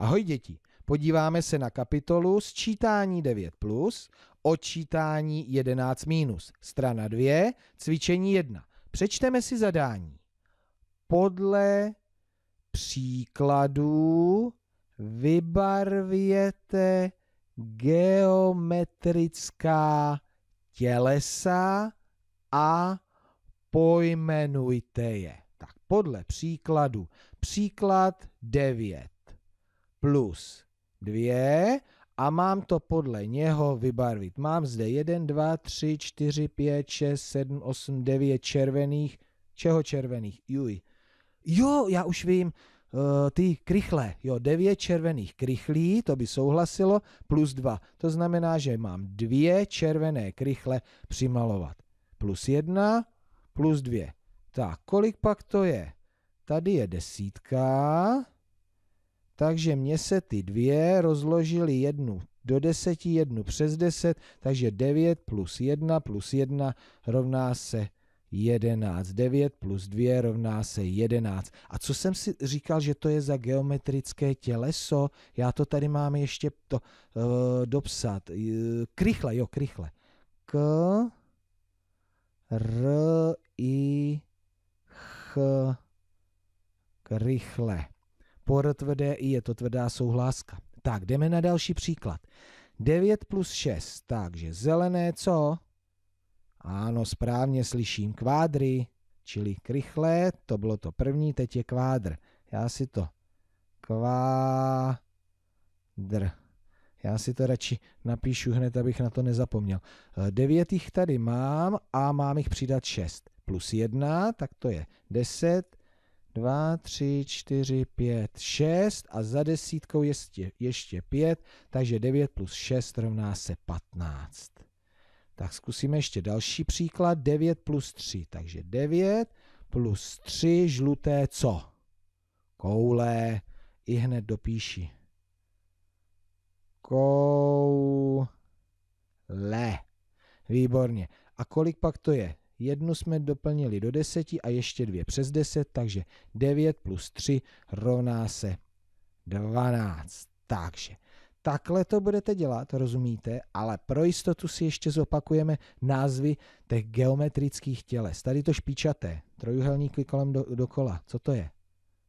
Ahoj děti, podíváme se na kapitolu sčítání 9+, plus, odčítání 11-, minus, strana 2, cvičení 1. Přečteme si zadání. Podle příkladů vybarvěte geometrická tělesa a pojmenujte je. Tak podle příkladu. Příklad 9 plus 2 a mám to podle něho vybarvit. Mám zde 1, 2, 3, 4, 5, 6, 7, 8, 9 červených. Čeho červených? Juj. Jo, já už vím, uh, ty krychlé. jo, 9 červených krychlí, to by souhlasilo, plus 2. To znamená, že mám dvě červené krychle přimalovat. Plus 1, plus 2. Tak, kolik pak to je? Tady je desítka takže mě se ty dvě rozložily jednu do deseti, jednu přes deset, takže 9 plus 1 plus 1 rovná se 11. 9 plus 2 rovná se 11. A co jsem si říkal, že to je za geometrické těleso? Já to tady mám ještě to, uh, dopsat. krychle, jo, krychle. K, r, i, ch, krychle por tvrdé i je to tvrdá souhláska. Tak, jdeme na další příklad. 9 plus 6, takže zelené co? Ano, správně slyším kvádry, čili krychlé, to bylo to první, teď je kvádr. Já si to kvádr. Já si to radši napíšu hned, abych na to nezapomněl. Eh, devět jich tady mám a mám jich přidat 6. Plus 1, tak to je 10. 2, 3, 4, 5, 6 a za desítkou ještě, ještě 5, takže 9 plus 6 rovná se 15. Tak zkusíme ještě další příklad, 9 plus 3, takže 9 plus 3 žluté co? Koule, i hned dopíši. Koule. Výborně. A kolik pak to je? Jednu jsme doplnili do deseti a ještě dvě přes deset, takže 9 plus 3 rovná se 12. Takže takhle to budete dělat, rozumíte, ale pro jistotu si ještě zopakujeme názvy těch geometrických těles. Tady to špičaté, trojuhelníky kolem do, dokola, co to je?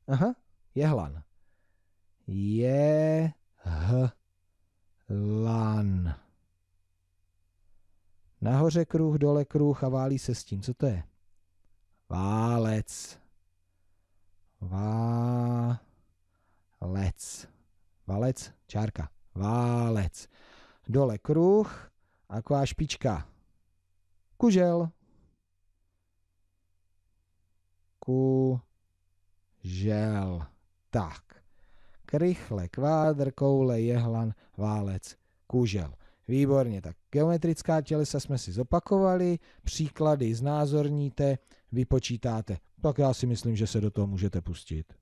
Aha, jehlan. Je... H... Lan. Nahoře kruh, dole kruh a válí se s tím. Co to je? Válec. Válec. Válec, čárka. Válec. Dole kruh, taková špička. Kužel. Kužel. Tak. Krychle, kvádr, koule, jehlan, válec, kužel. Výborně, tak geometrická tělesa jsme si zopakovali, příklady znázorníte, vypočítáte. Tak já si myslím, že se do toho můžete pustit.